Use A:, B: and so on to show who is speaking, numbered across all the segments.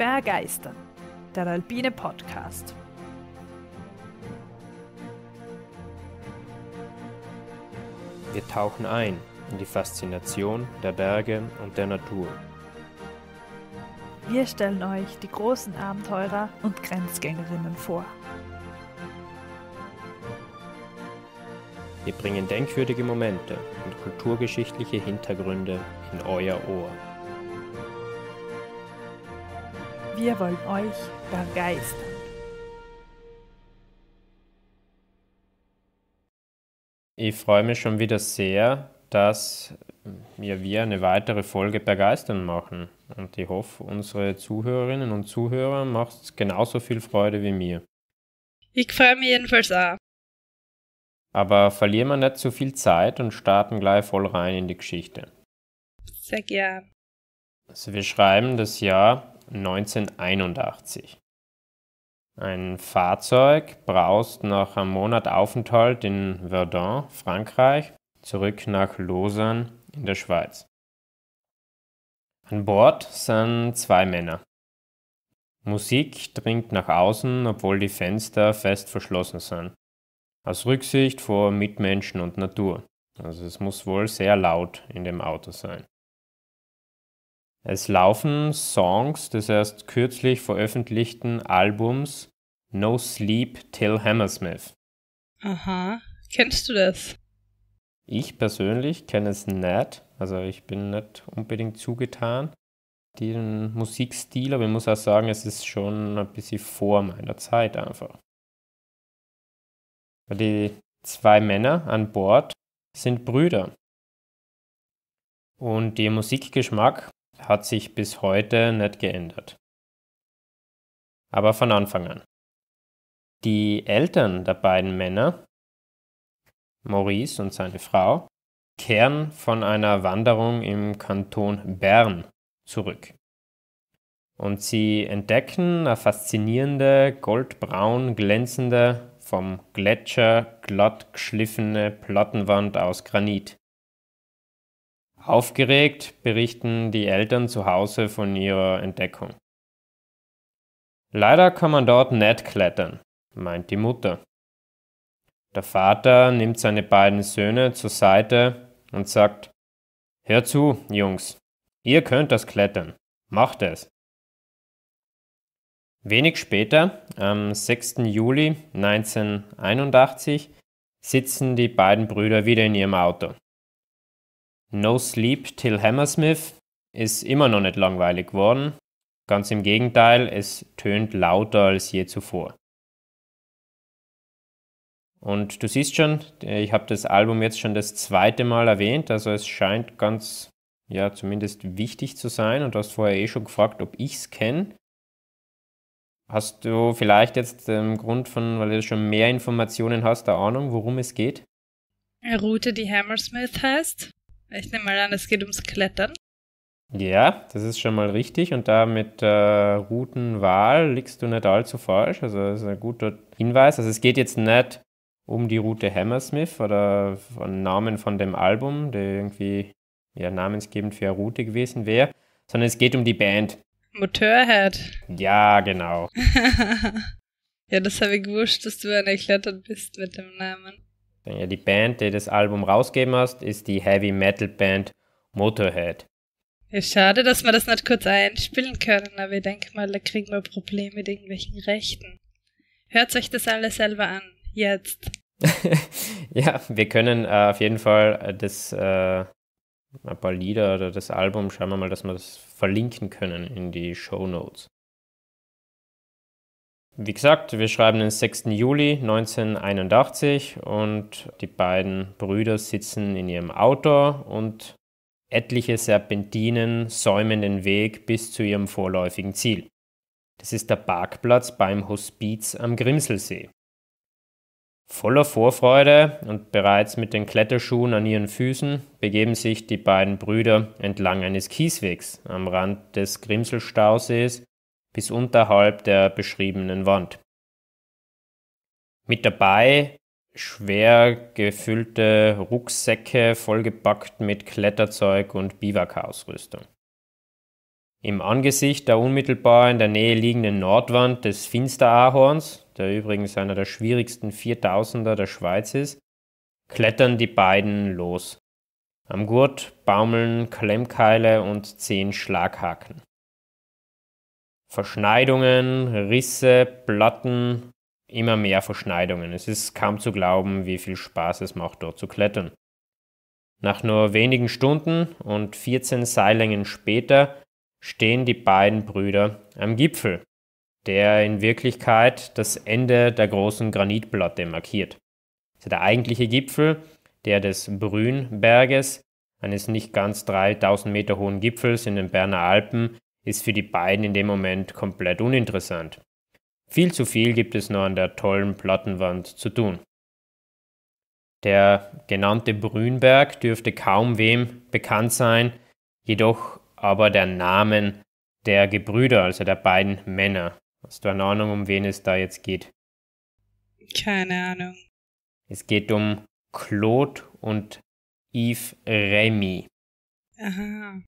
A: Vergeistern, der alpine Podcast.
B: Wir tauchen ein in die Faszination der Berge und der
A: Natur. Wir stellen euch die großen Abenteurer und Grenzgängerinnen vor.
B: Wir bringen denkwürdige Momente und kulturgeschichtliche Hintergründe in euer Ohr.
A: Wir wollen euch begeistern.
B: Ich freue mich schon wieder sehr, dass ja, wir eine weitere Folge begeistern machen. Und ich hoffe, unsere Zuhörerinnen und Zuhörer macht genauso viel Freude wie mir.
A: Ich freue mich jedenfalls auch.
B: Aber verlieren wir nicht zu viel Zeit und starten gleich voll rein in die Geschichte.
A: Sehr gern.
B: Also wir schreiben das Jahr 1981. Ein Fahrzeug braust nach einem Monat Aufenthalt in Verdun, Frankreich, zurück nach Lausanne in der Schweiz. An Bord sind zwei Männer. Musik dringt nach außen, obwohl die Fenster fest verschlossen sind. Aus Rücksicht vor Mitmenschen und Natur. Also es muss wohl sehr laut in dem Auto sein. Es laufen Songs des erst kürzlich veröffentlichten Albums No Sleep Till Hammersmith.
A: Aha, kennst du das?
B: Ich persönlich kenne es nicht, also ich bin nicht unbedingt zugetan den Musikstil, aber ich muss auch sagen, es ist schon ein bisschen vor meiner Zeit einfach. Die zwei Männer an Bord sind Brüder. Und ihr Musikgeschmack hat sich bis heute nicht geändert. Aber von Anfang an. Die Eltern der beiden Männer, Maurice und seine Frau, kehren von einer Wanderung im Kanton Bern zurück. Und sie entdecken eine faszinierende, goldbraun glänzende, vom Gletscher glatt geschliffene Plattenwand aus Granit Aufgeregt berichten die Eltern zu Hause von ihrer Entdeckung. Leider kann man dort nicht klettern, meint die Mutter. Der Vater nimmt seine beiden Söhne zur Seite und sagt, Hör zu, Jungs, ihr könnt das klettern, macht es. Wenig später, am 6. Juli 1981, sitzen die beiden Brüder wieder in ihrem Auto. No Sleep Till Hammersmith ist immer noch nicht langweilig geworden. Ganz im Gegenteil, es tönt lauter als je zuvor. Und du siehst schon, äh, ich habe das Album jetzt schon das zweite Mal erwähnt, also es scheint ganz, ja, zumindest wichtig zu sein. Und du hast vorher eh schon gefragt, ob ich es kenne. Hast du vielleicht jetzt im ähm, Grund von, weil du schon mehr Informationen hast, eine Ahnung, worum es geht?
A: Eine Route, die Hammersmith heißt. Ich nehme mal an, es geht ums Klettern.
B: Ja, das ist schon mal richtig und da mit äh, Routenwahl liegst du nicht allzu falsch. Also das ist ein guter Hinweis. Also es geht jetzt nicht um die Route Hammersmith oder einen Namen von dem Album, der irgendwie ja, namensgebend für eine Route gewesen wäre, sondern es geht um die Band.
A: Motorhead.
B: Ja, genau.
A: ja, das habe ich gewusst, dass du eine erklettert bist mit dem Namen
B: die Band, die das Album rausgeben hast, ist die Heavy Metal Band Motorhead.
A: schade, dass wir das nicht kurz einspielen können, aber ich denke mal, da kriegen wir Probleme mit irgendwelchen Rechten. Hört euch das alles selber an. Jetzt.
B: ja, wir können äh, auf jeden Fall äh, das, äh, ein paar Lieder oder das Album, schauen wir mal, dass wir das verlinken können in die Show Notes. Wie gesagt, wir schreiben den 6. Juli 1981 und die beiden Brüder sitzen in ihrem Auto und etliche Serpentinen säumen den Weg bis zu ihrem vorläufigen Ziel. Das ist der Parkplatz beim Hospiz am Grimselsee. Voller Vorfreude und bereits mit den Kletterschuhen an ihren Füßen begeben sich die beiden Brüder entlang eines Kieswegs am Rand des Grimselstausees bis unterhalb der beschriebenen Wand. Mit dabei schwer gefüllte Rucksäcke vollgepackt mit Kletterzeug und Biwakausrüstung. Im Angesicht der unmittelbar in der Nähe liegenden Nordwand des Finsterahorns, der übrigens einer der schwierigsten 4000er der Schweiz ist, klettern die beiden los. Am Gurt baumeln Klemmkeile und zehn Schlaghaken. Verschneidungen, Risse, Platten, immer mehr Verschneidungen. Es ist kaum zu glauben, wie viel Spaß es macht, dort zu klettern. Nach nur wenigen Stunden und 14 Seillängen später stehen die beiden Brüder am Gipfel, der in Wirklichkeit das Ende der großen Granitplatte markiert. Also der eigentliche Gipfel, der des Brünberges, eines nicht ganz 3000 Meter hohen Gipfels in den Berner Alpen, ist für die beiden in dem Moment komplett uninteressant. Viel zu viel gibt es noch an der tollen Plattenwand zu tun. Der genannte Brünberg dürfte kaum wem bekannt sein, jedoch aber der Namen der Gebrüder, also der beiden Männer. Hast du eine Ahnung, um wen es da jetzt geht?
A: Keine Ahnung.
B: Es geht um Claude und Yves Remy.
A: Aha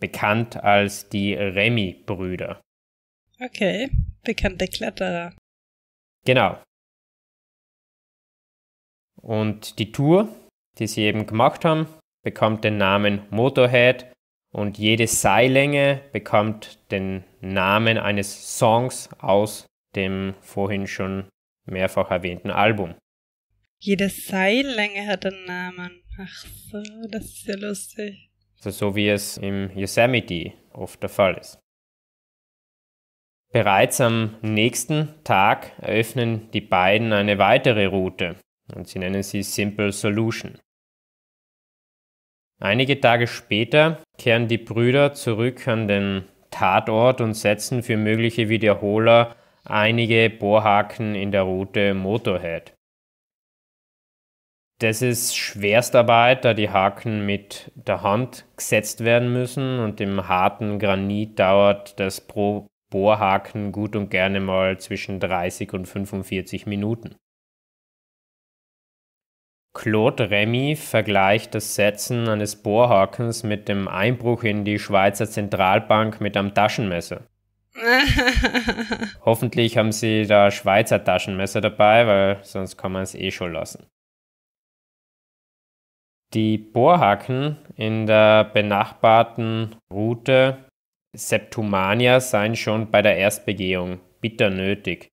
B: bekannt als die Remy-Brüder.
A: Okay, bekannte Kletterer.
B: Genau. Und die Tour, die sie eben gemacht haben, bekommt den Namen Motorhead und jede Seillänge bekommt den Namen eines Songs aus dem vorhin schon mehrfach erwähnten Album.
A: Jede Seillänge hat einen Namen. Ach so, das ist ja lustig.
B: Also so wie es im Yosemite oft der Fall ist. Bereits am nächsten Tag eröffnen die beiden eine weitere Route und sie nennen sie Simple Solution. Einige Tage später kehren die Brüder zurück an den Tatort und setzen für mögliche Wiederholer einige Bohrhaken in der Route Motorhead. Das ist Schwerstarbeit, da die Haken mit der Hand gesetzt werden müssen und im harten Granit dauert das pro Bohrhaken gut und gerne mal zwischen 30 und 45 Minuten. Claude Remy vergleicht das Setzen eines Bohrhakens mit dem Einbruch in die Schweizer Zentralbank mit einem Taschenmesser. Hoffentlich haben sie da Schweizer Taschenmesser dabei, weil sonst kann man es eh schon lassen. Die Bohrhaken in der benachbarten Route Septumania seien schon bei der Erstbegehung bitter nötig.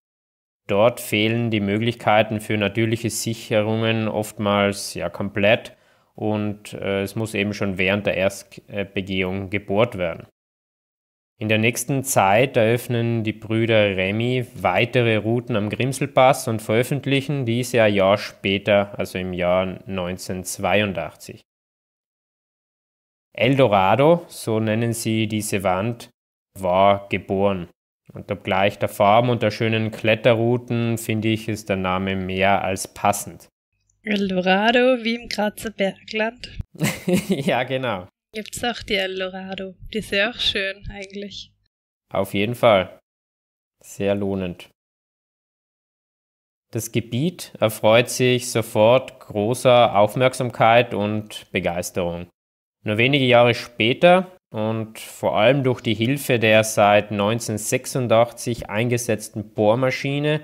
B: Dort fehlen die Möglichkeiten für natürliche Sicherungen oftmals ja komplett und äh, es muss eben schon während der Erstbegehung gebohrt werden. In der nächsten Zeit eröffnen die Brüder Remy weitere Routen am Grimselpass und veröffentlichen diese ein Jahr später, also im Jahr 1982. Eldorado, so nennen sie diese Wand, war geboren. Und obgleich der Farben und der schönen Kletterrouten finde ich, ist der Name mehr als passend.
A: Eldorado wie im Grazer Bergland.
B: ja, genau.
A: Gibt's auch die El Dorado. Die ist ja auch schön eigentlich.
B: Auf jeden Fall. Sehr lohnend. Das Gebiet erfreut sich sofort großer Aufmerksamkeit und Begeisterung. Nur wenige Jahre später und vor allem durch die Hilfe der seit 1986 eingesetzten Bohrmaschine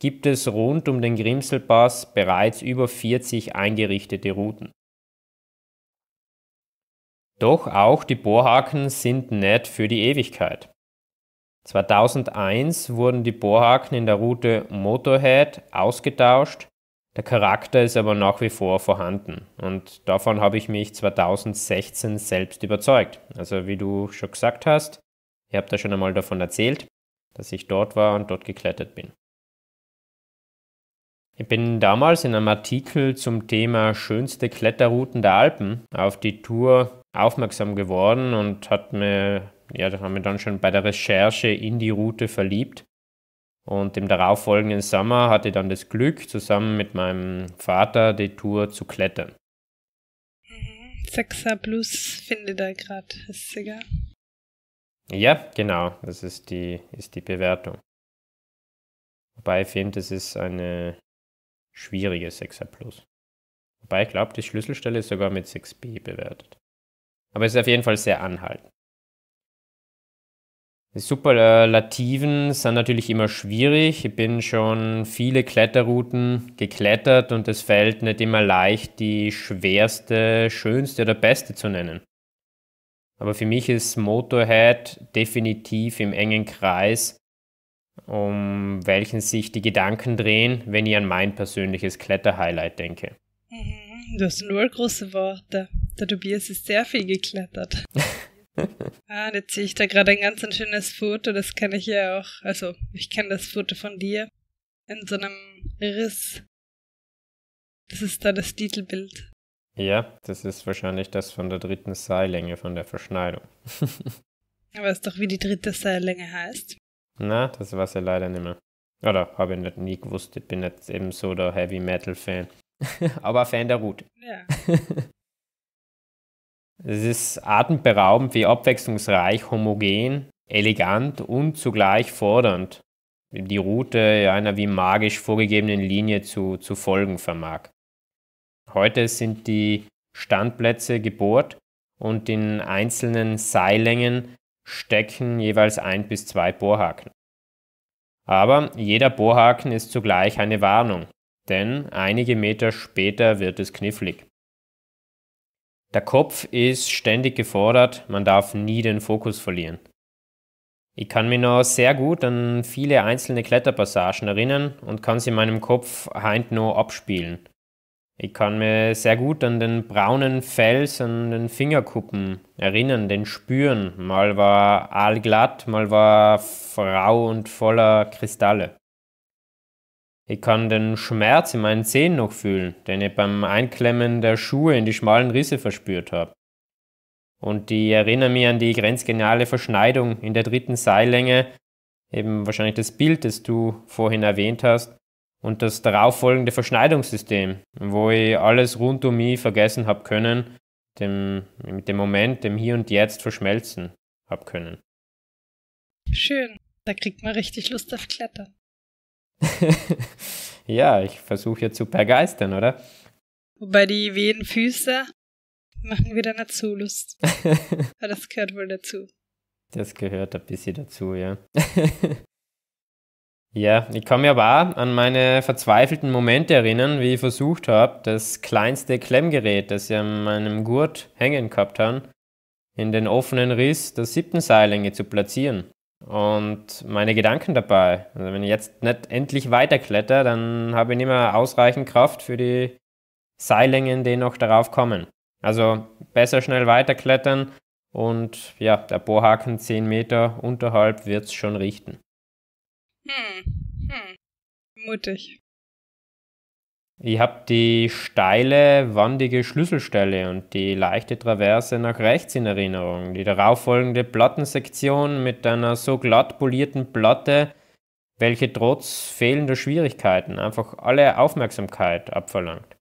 B: gibt es rund um den Grimselpass bereits über 40 eingerichtete Routen. Doch auch die Bohrhaken sind nett für die Ewigkeit. 2001 wurden die Bohrhaken in der Route Motorhead ausgetauscht, der Charakter ist aber nach wie vor vorhanden und davon habe ich mich 2016 selbst überzeugt. Also wie du schon gesagt hast, ich habe da schon einmal davon erzählt, dass ich dort war und dort geklettert bin. Ich bin damals in einem Artikel zum Thema schönste Kletterrouten der Alpen auf die Tour aufmerksam geworden und hat mir, ja, das haben wir dann schon bei der Recherche in die Route verliebt. Und im darauffolgenden Sommer hatte ich dann das Glück, zusammen mit meinem Vater die Tour zu klettern.
A: Mhm. Sachsa Plus finde da gerade, ist egal.
B: Ja, genau, das ist die, ist die Bewertung. Wobei ich finde, es ist eine schwierige 6er Plus. Wobei ich glaube, die Schlüsselstelle ist sogar mit 6b bewertet. Aber es ist auf jeden Fall sehr anhaltend. Die Superlativen sind natürlich immer schwierig. Ich bin schon viele Kletterrouten geklettert und es fällt nicht immer leicht, die schwerste, schönste oder beste zu nennen. Aber für mich ist Motorhead definitiv im engen Kreis, um welchen sich die Gedanken drehen, wenn ich an mein persönliches Kletterhighlight denke.
A: Mhm. du hast sind große Worte. Der Tobias ist sehr viel geklettert. ah, jetzt sehe ich da gerade ein ganz ein schönes Foto, das kenne ich ja auch. Also, ich kenne das Foto von dir. In so einem Riss. Das ist da das Titelbild.
B: Ja, das ist wahrscheinlich das von der dritten Seillänge, von der Verschneidung.
A: Aber ist doch, wie die dritte Seillänge heißt.
B: Na, das weiß ich leider nicht mehr. Oder habe ich nicht nie gewusst, ich bin jetzt eben so der Heavy Metal Fan. aber Fan der Route.
A: Ja.
B: Es ist atemberaubend, wie abwechslungsreich, homogen, elegant und zugleich fordernd die Route einer wie magisch vorgegebenen Linie zu, zu folgen vermag. Heute sind die Standplätze gebohrt und in einzelnen Seillängen stecken jeweils ein bis zwei Bohrhaken. Aber jeder Bohrhaken ist zugleich eine Warnung, denn einige Meter später wird es knifflig. Der Kopf ist ständig gefordert, man darf nie den Fokus verlieren. Ich kann mich noch sehr gut an viele einzelne Kletterpassagen erinnern und kann sie in meinem Kopf heint noch abspielen. Ich kann mir sehr gut an den braunen Fels an den Fingerkuppen erinnern, den spüren. Mal war aalglatt, mal war rau und voller Kristalle. Ich kann den Schmerz in meinen Zehen noch fühlen, den ich beim Einklemmen der Schuhe in die schmalen Risse verspürt habe. Und ich erinnere mich an die grenzgeniale Verschneidung in der dritten Seillänge, eben wahrscheinlich das Bild, das du vorhin erwähnt hast, und das darauffolgende Verschneidungssystem, wo ich alles rund um mich vergessen habe können, dem, mit dem Moment, dem Hier und Jetzt verschmelzen habe können.
A: Schön, da kriegt man richtig Lust auf Klettern.
B: ja, ich versuche ja zu begeistern, oder?
A: Wobei die wehen Füße machen wieder eine Zulust. Aber das gehört wohl dazu.
B: Das gehört ein bisschen dazu, ja. ja, ich kann mir aber auch an meine verzweifelten Momente erinnern, wie ich versucht habe, das kleinste Klemmgerät, das ich an meinem Gurt hängen gehabt habe, in den offenen Riss der siebten Seillänge zu platzieren und meine Gedanken dabei. Also wenn ich jetzt nicht endlich weiterkletter, dann habe ich nicht mehr ausreichend Kraft für die Seilängen, die noch darauf kommen. Also besser schnell weiterklettern und ja, der Bohrhaken 10 Meter unterhalb wird es schon richten.
A: Hm, hm. Mutig.
B: Ich habe die steile, wandige Schlüsselstelle und die leichte Traverse nach rechts in Erinnerung. Die darauffolgende Plattensektion mit einer so glatt polierten Platte, welche trotz fehlender Schwierigkeiten einfach alle Aufmerksamkeit abverlangt.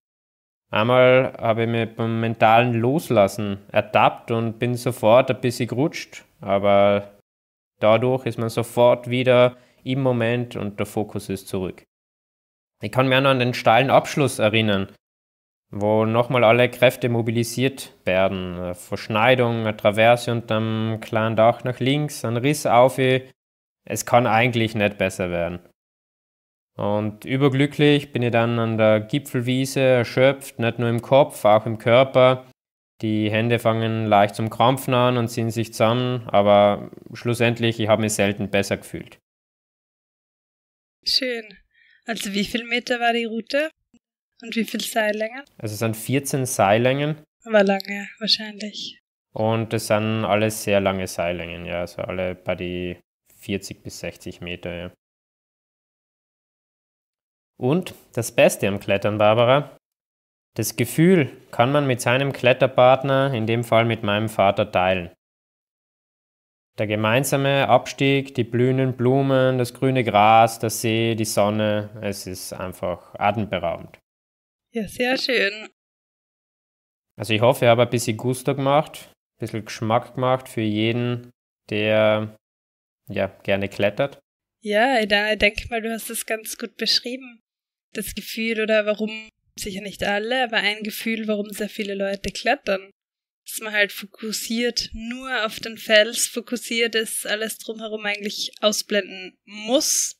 B: Einmal habe ich mich beim mentalen Loslassen ertappt und bin sofort ein bisschen gerutscht, aber dadurch ist man sofort wieder im Moment und der Fokus ist zurück. Ich kann mir auch noch an den steilen Abschluss erinnern, wo nochmal alle Kräfte mobilisiert werden. Eine Verschneidung, eine Traverse unterm kleinen Dach nach links, ein Riss auf. Es kann eigentlich nicht besser werden. Und überglücklich bin ich dann an der Gipfelwiese erschöpft, nicht nur im Kopf, auch im Körper. Die Hände fangen leicht zum Krampfen an und ziehen sich zusammen, aber schlussendlich, ich habe mich selten besser gefühlt.
A: Schön. Also wie viel Meter war die Route? Und wie viel Seillängen?
B: Also es sind 14 Seillängen.
A: War lange, wahrscheinlich.
B: Und es sind alle sehr lange Seillängen, ja. Also alle bei die 40 bis 60 Meter, ja. Und das Beste am Klettern, Barbara, das Gefühl kann man mit seinem Kletterpartner, in dem Fall mit meinem Vater, teilen. Der gemeinsame Abstieg, die blühenden Blumen, das grüne Gras, der See, die Sonne, es ist einfach atemberaubend.
A: Ja, sehr schön.
B: Also ich hoffe, ich habe ein bisschen Gusto gemacht, ein bisschen Geschmack gemacht für jeden, der ja gerne klettert.
A: Ja, da denke mal, du hast es ganz gut beschrieben. Das Gefühl oder warum, sicher nicht alle, aber ein Gefühl, warum sehr viele Leute klettern dass man halt fokussiert nur auf den Fels fokussiert ist, alles drumherum eigentlich ausblenden muss,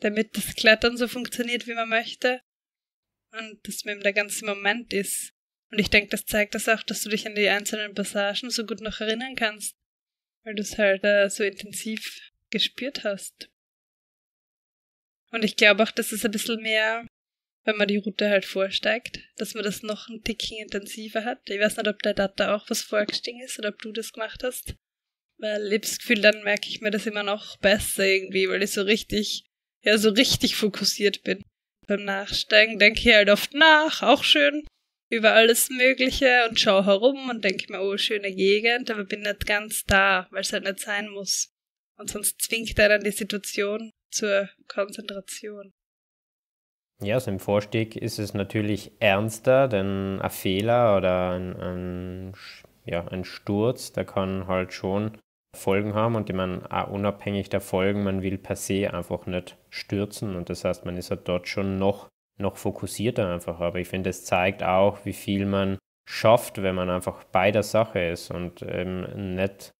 A: damit das Klettern so funktioniert, wie man möchte. Und dass man eben der ganze Moment ist. Und ich denke, das zeigt das auch, dass du dich an die einzelnen Passagen so gut noch erinnern kannst, weil du es halt äh, so intensiv gespürt hast. Und ich glaube auch, dass es ein bisschen mehr wenn man die Route halt vorsteigt, dass man das noch ein Ticking intensiver hat. Ich weiß nicht, ob der Data auch was vorgestiegen ist oder ob du das gemacht hast. Weil ich Gefühl, dann merke ich mir das immer noch besser irgendwie, weil ich so richtig, ja, so richtig fokussiert bin. Beim Nachsteigen denke ich halt oft nach, auch schön, über alles Mögliche und schaue herum und denke mir, oh, schöne Gegend, aber bin nicht ganz da, weil es halt nicht sein muss. Und sonst zwingt er dann die Situation zur Konzentration.
B: Ja, also im Vorstieg ist es natürlich ernster, denn ein Fehler oder ein, ein, ja, ein Sturz, der kann halt schon Folgen haben und die man auch unabhängig der Folgen, man will per se einfach nicht stürzen und das heißt, man ist halt dort schon noch, noch fokussierter einfach. Aber ich finde, es zeigt auch, wie viel man schafft, wenn man einfach bei der Sache ist und eben ähm, nicht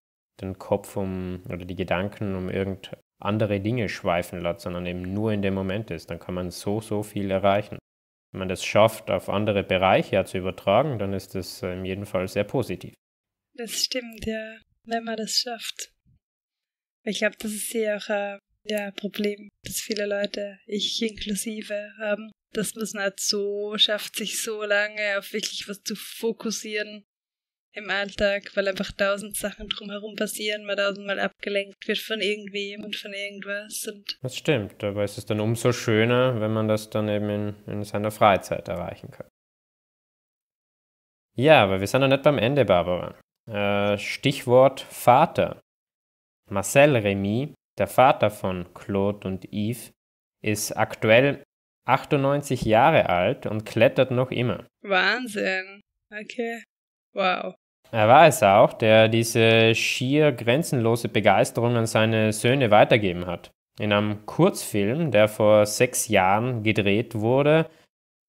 B: den Kopf um oder die Gedanken um irgendein andere Dinge schweifen lässt, sondern eben nur in dem Moment ist, dann kann man so, so viel erreichen. Wenn man das schafft, auf andere Bereiche zu übertragen, dann ist das äh, in jedem Fall sehr positiv.
A: Das stimmt, ja, wenn man das schafft. Ich glaube, das ist äh, ja auch ein ja, Problem, das viele Leute, ich inklusive, haben, dass man es nicht so schafft, sich so lange auf wirklich was zu fokussieren, im Alltag, weil einfach tausend Sachen drumherum passieren, man tausendmal abgelenkt wird von irgendwem und von irgendwas. Und
B: das stimmt, aber es ist dann umso schöner, wenn man das dann eben in, in seiner Freizeit erreichen kann. Ja, aber wir sind noch nicht beim Ende, Barbara. Äh, Stichwort Vater. Marcel Remy, der Vater von Claude und Yves, ist aktuell 98 Jahre alt und klettert noch immer.
A: Wahnsinn. Okay. Wow.
B: Er war es auch, der diese schier grenzenlose Begeisterung an seine Söhne weitergeben hat. In einem Kurzfilm, der vor sechs Jahren gedreht wurde,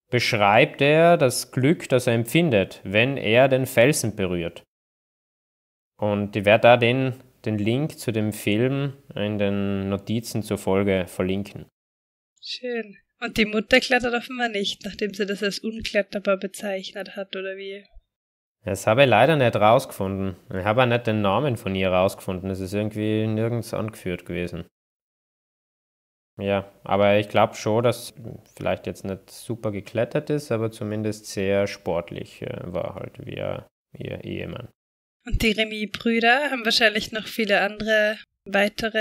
B: beschreibt er das Glück, das er empfindet, wenn er den Felsen berührt. Und ich werde da den, den Link zu dem Film in den Notizen zur Folge verlinken.
A: Schön. Und die Mutter klettert offenbar nicht, nachdem sie das als unkletterbar bezeichnet hat, oder wie?
B: Das habe ich leider nicht rausgefunden. Ich habe auch nicht den Namen von ihr rausgefunden. Es ist irgendwie nirgends angeführt gewesen. Ja, aber ich glaube schon, dass vielleicht jetzt nicht super geklettert ist, aber zumindest sehr sportlich äh, war halt wie ihr Ehemann.
A: Und die Remy-Brüder haben wahrscheinlich noch viele andere weitere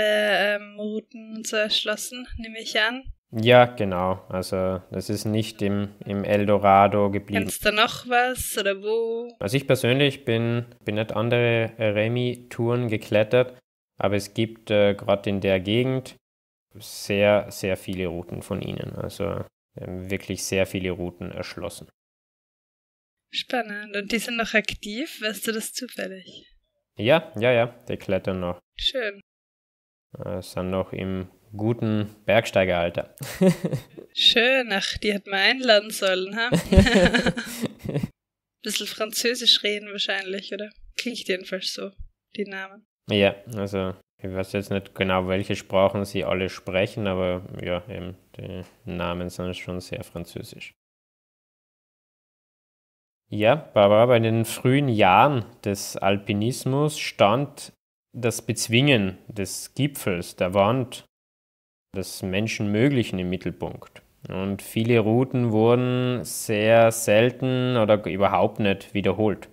A: ähm, Routen so erschlossen, nehme ich an.
B: Ja, genau. Also das ist nicht im, im Eldorado geblieben. Gibt es
A: da noch was oder wo?
B: Also ich persönlich bin, bin nicht andere Remi-Touren geklettert, aber es gibt äh, gerade in der Gegend sehr, sehr viele Routen von ihnen. Also wirklich sehr viele Routen erschlossen.
A: Spannend. Und die sind noch aktiv? Weißt du das zufällig?
B: Ja, ja, ja. Die klettern noch. Schön. Äh, sind noch im guten Bergsteigeralter.
A: Schön, ach, die hätten wir einladen sollen, ha? Bisschen Französisch reden wahrscheinlich, oder? Klingt jedenfalls so, die Namen.
B: Ja, also ich weiß jetzt nicht genau, welche Sprachen sie alle sprechen, aber ja, eben, die Namen sind schon sehr französisch. Ja, Barbara, bei den frühen Jahren des Alpinismus stand das Bezwingen des Gipfels, der Wand, des Menschenmöglichen im Mittelpunkt. Und viele Routen wurden sehr selten oder überhaupt nicht wiederholt.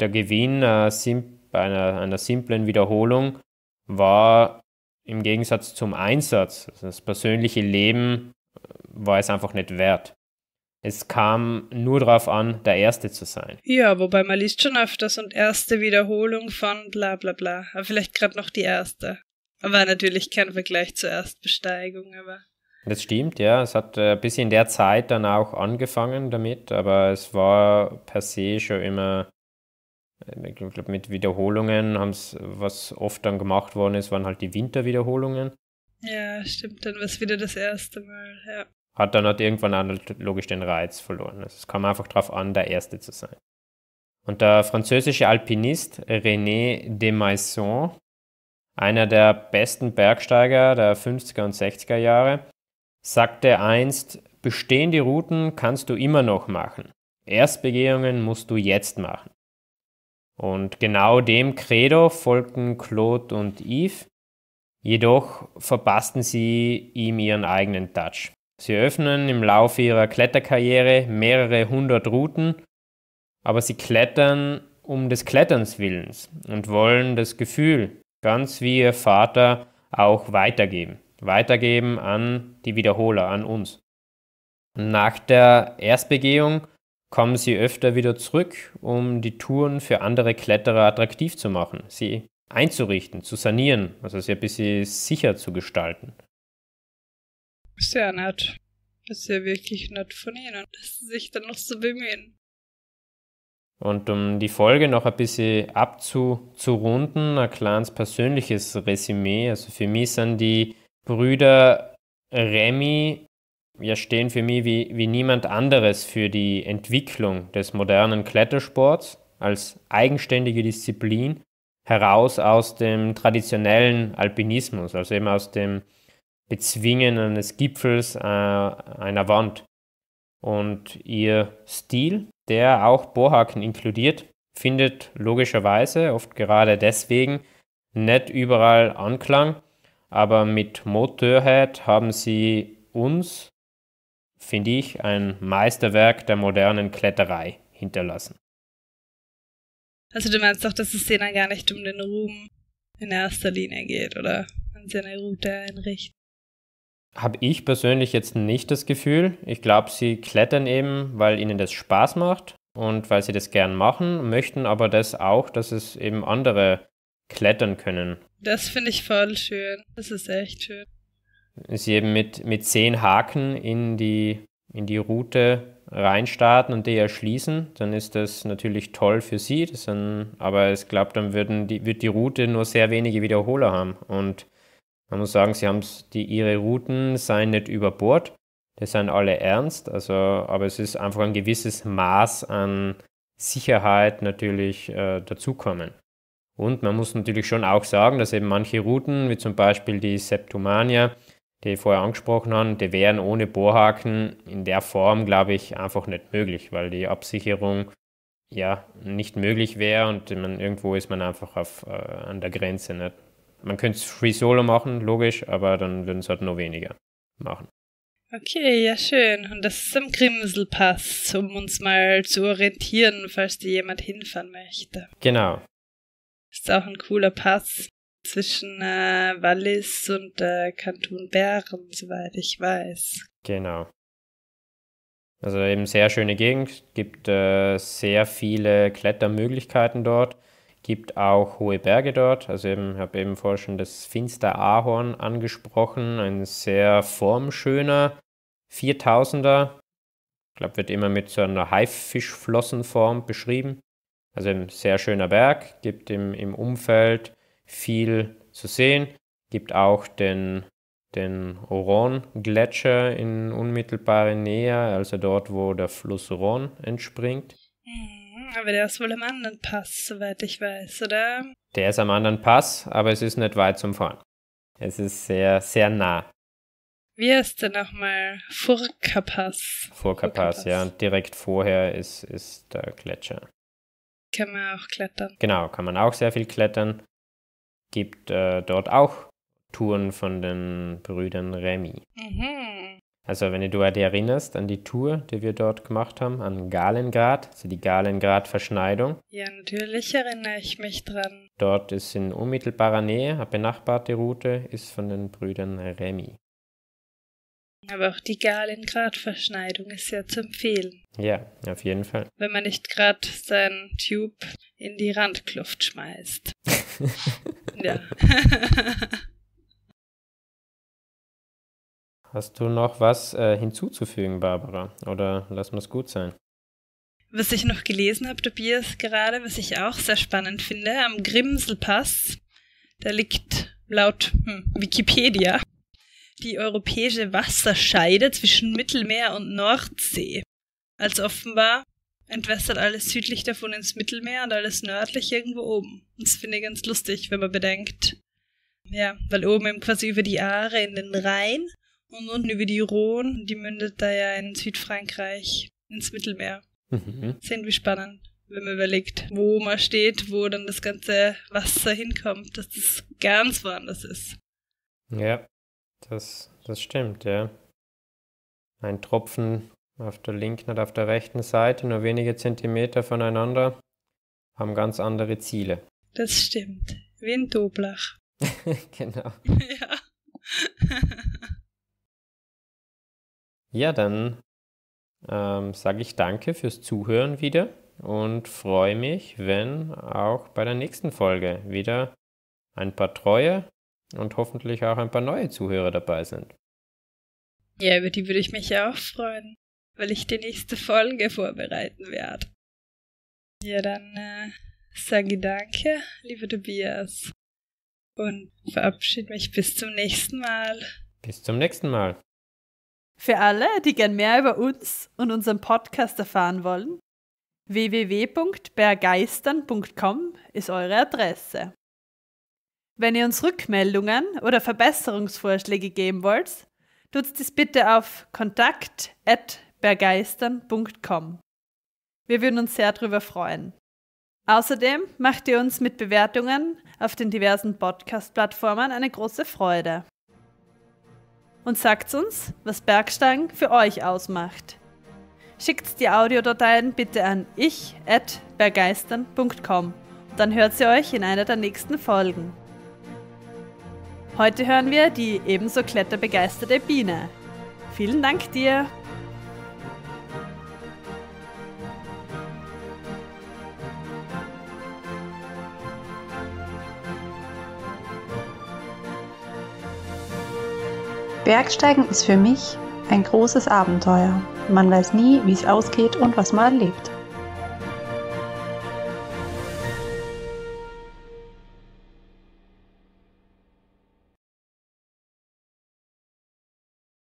B: Der Gewinn äh, einer, einer simplen Wiederholung war im Gegensatz zum Einsatz, also das persönliche Leben, äh, war es einfach nicht wert. Es kam nur darauf an, der Erste zu sein.
A: Ja, wobei man liest schon öfters und erste Wiederholung von bla bla bla. Aber vielleicht gerade noch die erste. War natürlich kein Vergleich zur Erstbesteigung, aber.
B: Das stimmt, ja. Es hat ein äh, bisschen in der Zeit dann auch angefangen damit, aber es war per se schon immer, äh, ich glaube, mit Wiederholungen haben es, was oft dann gemacht worden ist, waren halt die Winterwiederholungen.
A: Ja, stimmt, dann war es wieder das erste Mal, ja.
B: Hat dann halt irgendwann auch logisch den Reiz verloren. Also es kam einfach darauf an, der Erste zu sein. Und der französische Alpinist René de Desmaisons einer der besten Bergsteiger der 50er und 60er Jahre, sagte einst, bestehende Routen kannst du immer noch machen. Erstbegehungen musst du jetzt machen. Und genau dem Credo folgten Claude und Yves, jedoch verpassten sie ihm ihren eigenen Touch. Sie öffnen im Laufe ihrer Kletterkarriere mehrere hundert Routen, aber sie klettern um des Kletterns willens und wollen das Gefühl, ganz wie ihr Vater auch weitergeben. Weitergeben an die Wiederholer, an uns. Nach der Erstbegehung kommen sie öfter wieder zurück, um die Touren für andere Kletterer attraktiv zu machen, sie einzurichten, zu sanieren, also sie ein bisschen sicher zu gestalten.
A: Sehr nett. Das ist ja wirklich nett von Ihnen, dass Sie sich dann noch so bemühen.
B: Und um die Folge noch ein bisschen abzurunden, ein kleines persönliches Resümee. Also für mich sind die Brüder Remy ja stehen für mich wie, wie niemand anderes für die Entwicklung des modernen Klettersports als eigenständige Disziplin heraus aus dem traditionellen Alpinismus, also eben aus dem Bezwingen eines Gipfels äh, einer Wand. Und ihr Stil, der auch Bohrhaken inkludiert, findet logischerweise, oft gerade deswegen, nicht überall Anklang. Aber mit Motorhead haben sie uns, finde ich, ein Meisterwerk der modernen Kletterei hinterlassen.
A: Also du meinst doch, dass es denen gar nicht um den Ruhm in erster Linie geht, oder? Wenn sie eine Route einrichten
B: habe ich persönlich jetzt nicht das Gefühl. Ich glaube, sie klettern eben, weil ihnen das Spaß macht und weil sie das gern machen, möchten aber das auch, dass es eben andere klettern können.
A: Das finde ich voll schön. Das ist echt schön.
B: Sie eben mit, mit zehn Haken in die, in die Route reinstarten und die erschließen, dann ist das natürlich toll für sie. Dann, aber ich glaube, dann würden die, wird die Route nur sehr wenige Wiederholer haben. Und man muss sagen, sie haben die, ihre Routen seien nicht über Bord. Das sind alle ernst, also, aber es ist einfach ein gewisses Maß an Sicherheit natürlich äh, dazukommen. Und man muss natürlich schon auch sagen, dass eben manche Routen, wie zum Beispiel die Septumania, die ich vorher angesprochen habe, die wären ohne Bohrhaken in der Form, glaube ich, einfach nicht möglich, weil die Absicherung ja nicht möglich wäre und man, irgendwo ist man einfach auf, äh, an der Grenze. Nicht? Man könnte es Free Solo machen, logisch, aber dann würden es halt nur weniger machen.
A: Okay, ja schön. Und das ist am Grimselpass, um uns mal zu orientieren, falls dir jemand hinfahren möchte. Genau. Ist auch ein cooler Pass zwischen äh, Wallis und äh, Kanton Bären, soweit ich weiß.
B: Genau. Also eben sehr schöne Gegend, gibt äh, sehr viele Klettermöglichkeiten dort gibt auch hohe Berge dort. Also eben, ich habe eben vorhin schon das Finster Ahorn angesprochen, ein sehr formschöner 4000er. Ich glaube, wird immer mit so einer Haifischflossenform beschrieben. Also ein sehr schöner Berg, gibt im, im Umfeld viel zu sehen, gibt auch den, den Oron-Gletscher in unmittelbarer Nähe, also dort, wo der Fluss Oron entspringt.
A: Mhm. Aber der ist wohl am anderen Pass, soweit ich weiß, oder?
B: Der ist am anderen Pass, aber es ist nicht weit zum Fahren. Es ist sehr, sehr nah.
A: Wie heißt der nochmal? Furka-Pass.
B: Furka-Pass, ja. Und direkt vorher ist, ist der Gletscher.
A: Kann man auch klettern.
B: Genau, kann man auch sehr viel klettern. Gibt äh, dort auch Touren von den Brüdern Remy.
A: Mhm.
B: Also wenn du dich erinnerst an die Tour, die wir dort gemacht haben, an Galengrad, also die Galengrad-Verschneidung.
A: Ja, natürlich erinnere ich mich dran.
B: Dort ist in unmittelbarer Nähe, eine benachbarte Route ist von den Brüdern Remy.
A: Aber auch die Galengrad-Verschneidung ist ja zu empfehlen.
B: Ja, auf jeden Fall.
A: Wenn man nicht gerade seinen Tube in die Randkluft schmeißt. ja.
B: Hast du noch was äh, hinzuzufügen, Barbara? Oder lass wir gut sein?
A: Was ich noch gelesen habe, Tobias, gerade, was ich auch sehr spannend finde, am Grimselpass, da liegt laut hm, Wikipedia die europäische Wasserscheide zwischen Mittelmeer und Nordsee. Also offenbar entwässert alles südlich davon ins Mittelmeer und alles nördlich irgendwo oben. Das finde ich ganz lustig, wenn man bedenkt. Ja, weil oben eben quasi über die Aare in den Rhein und unten über die Rhone, die mündet da ja in Südfrankreich ins Mittelmeer. Mhm. Das ist spannend, wenn man überlegt, wo man steht, wo dann das ganze Wasser hinkommt, dass das ganz woanders ist.
B: Ja, das, das stimmt, ja. Ein Tropfen auf der linken und auf der rechten Seite, nur wenige Zentimeter voneinander, haben ganz andere Ziele.
A: Das stimmt. Wie ein Doblach. genau. ja.
B: Ja, dann ähm, sage ich danke fürs Zuhören wieder und freue mich, wenn auch bei der nächsten Folge wieder ein paar treue und hoffentlich auch ein paar neue Zuhörer dabei
A: sind. Ja, über die würde ich mich ja auch freuen, weil ich die nächste Folge vorbereiten werde. Ja, dann äh, sage ich danke, lieber Tobias, und verabschiede mich bis zum nächsten Mal.
B: Bis zum nächsten Mal.
A: Für alle, die gern mehr über uns und unseren Podcast erfahren wollen, www.bergeistern.com ist eure Adresse. Wenn ihr uns Rückmeldungen oder Verbesserungsvorschläge geben wollt, tut dies bitte auf kontakt.bergeistern.com. Wir würden uns sehr darüber freuen. Außerdem macht ihr uns mit Bewertungen auf den diversen Podcast-Plattformen eine große Freude und sagt uns, was Bergsteigen für euch ausmacht. Schickt die Audiodateien bitte an ich@bergeistern.com. Dann hört sie euch in einer der nächsten Folgen. Heute hören wir die ebenso kletterbegeisterte Biene. Vielen Dank dir! Bergsteigen ist für mich ein großes Abenteuer. Man weiß nie, wie es ausgeht und was man erlebt.